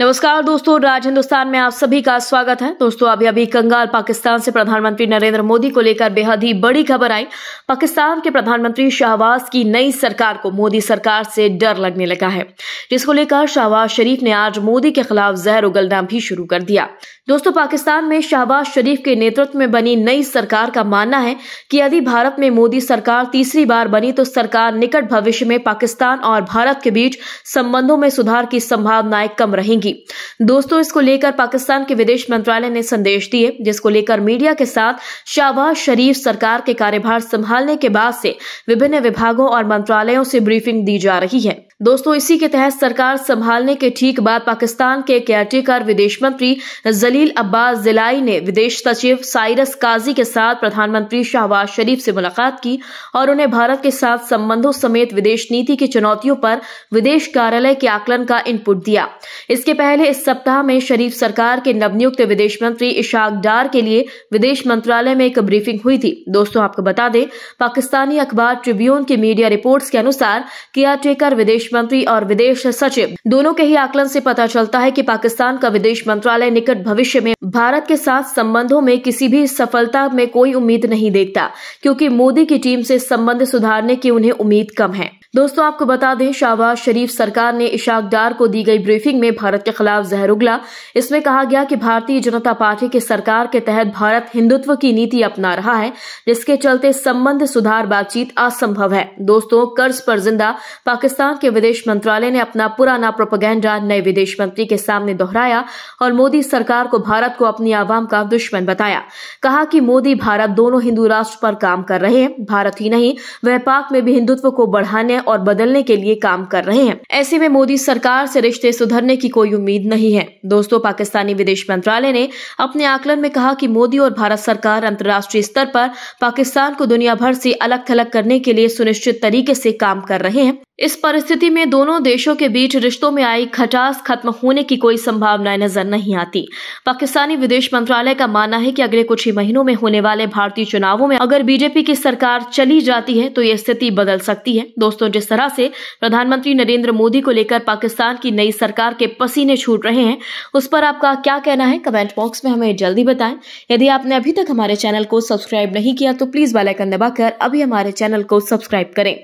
नमस्कार दोस्तों राज हिंदुस्तान में आप सभी का स्वागत है दोस्तों अभी अभी कंगाल पाकिस्तान से प्रधानमंत्री नरेंद्र मोदी को लेकर बेहद ही बड़ी खबर आई पाकिस्तान के प्रधानमंत्री शाहबाज की नई सरकार को मोदी सरकार से डर लगने लगा है जिसको लेकर शाहबाज शरीफ ने आज मोदी के खिलाफ जहर उगलना भी शुरू कर दिया दोस्तों पाकिस्तान में शाहबाज शरीफ के नेतृत्व में बनी नई सरकार का मानना है कि यदि भारत में मोदी सरकार तीसरी बार बनी तो सरकार निकट भविष्य में पाकिस्तान और भारत के बीच संबंधों में सुधार की संभावनाएं कम रहेंगी जाएंगी दोस्तों इसको लेकर पाकिस्तान के विदेश मंत्रालय ने संदेश दिए जिसको लेकर मीडिया के साथ शाहबाज शरीफ सरकार के कार्यभार संभालने के बाद से विभिन्न विभागों और मंत्रालयों से ब्रीफिंग दी जा रही है दोस्तों इसी के तहत सरकार संभालने के ठीक बाद पाकिस्तान के केयरटेकर विदेश मंत्री जलील अब्बास जिलाई ने विदेश सचिव साइरस काजी के साथ प्रधानमंत्री शाहबाज शरीफ से मुलाकात की और उन्हें भारत के साथ संबंधों समेत विदेश नीति की चुनौतियों पर विदेश कार्यालय के आकलन का इनपुट दिया इसके पहले इस सप्ताह में शरीफ सरकार के नवनियुक्त विदेश मंत्री इशाक डार के लिए विदेश मंत्रालय में एक ब्रीफिंग हुई थी दोस्तों आपको बता दें पाकिस्तानी अखबार ट्रिब्यून की मीडिया रिपोर्ट्स के अनुसार केयरटेकर टेकर विदेश विदेश मंत्री और विदेश सचिव दोनों के ही आकलन से पता चलता है कि पाकिस्तान का विदेश मंत्रालय निकट भविष्य में भारत के साथ संबंधों में किसी भी सफलता में कोई उम्मीद नहीं देखता क्योंकि मोदी की टीम से संबंध सुधारने की उन्हें उम्मीद कम है दोस्तों आपको बता दें शाहबाज शरीफ सरकार ने इशाक डार को दी गई ब्रीफिंग में भारत के खिलाफ जहर उगला इसमें कहा गया कि भारतीय जनता पार्टी की सरकार के तहत भारत हिंदुत्व की नीति अपना रहा है जिसके चलते संबंध सुधार बातचीत असंभव है दोस्तों कर्ज पर जिंदा पाकिस्तान के विदेश मंत्रालय ने अपना पुराना प्रोपोगेंडा नए विदेश मंत्री के सामने दोहराया और मोदी सरकार को भारत को अपनी आवाम का दुश्मन बताया कहा कि मोदी भारत दोनों हिंदू राष्ट्र पर काम कर रहे हैं भारत ही नहीं वह पाक में भी हिंदुत्व को बढ़ाने हैं और बदलने के लिए काम कर रहे हैं ऐसे में मोदी सरकार से रिश्ते सुधरने की कोई उम्मीद नहीं है दोस्तों पाकिस्तानी विदेश मंत्रालय ने अपने आकलन में कहा कि मोदी और भारत सरकार अंतर्राष्ट्रीय स्तर पर पाकिस्तान को दुनिया भर से अलग थलग करने के लिए सुनिश्चित तरीके से काम कर रहे हैं इस परिस्थिति में दोनों देशों के बीच रिश्तों में आई खटास खत्म होने की कोई संभावनाएं नजर नहीं आती पाकिस्तानी विदेश मंत्रालय का मानना है कि अगले कुछ ही महीनों में होने वाले भारतीय चुनावों में अगर बीजेपी की सरकार चली जाती है तो यह स्थिति बदल सकती है दोस्तों जिस तरह से प्रधानमंत्री नरेंद्र मोदी को लेकर पाकिस्तान की नई सरकार के पसीने छूट रहे हैं उस पर आपका क्या कहना है कमेंट बॉक्स में हमें जल्दी बताएं यदि आपने अभी तक हमारे चैनल को सब्सक्राइब नहीं किया तो प्लीज बेलाइकन दबाकर अभी हमारे चैनल को सब्सक्राइब करें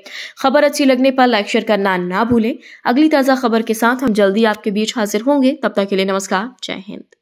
खबर अच्छी लगने पर लाइक शेयर करना ना भूलें अगली ताज़ा खबर के साथ हम जल्दी आपके बीच हाजिर होंगे तब तक के लिए नमस्कार जय हिंद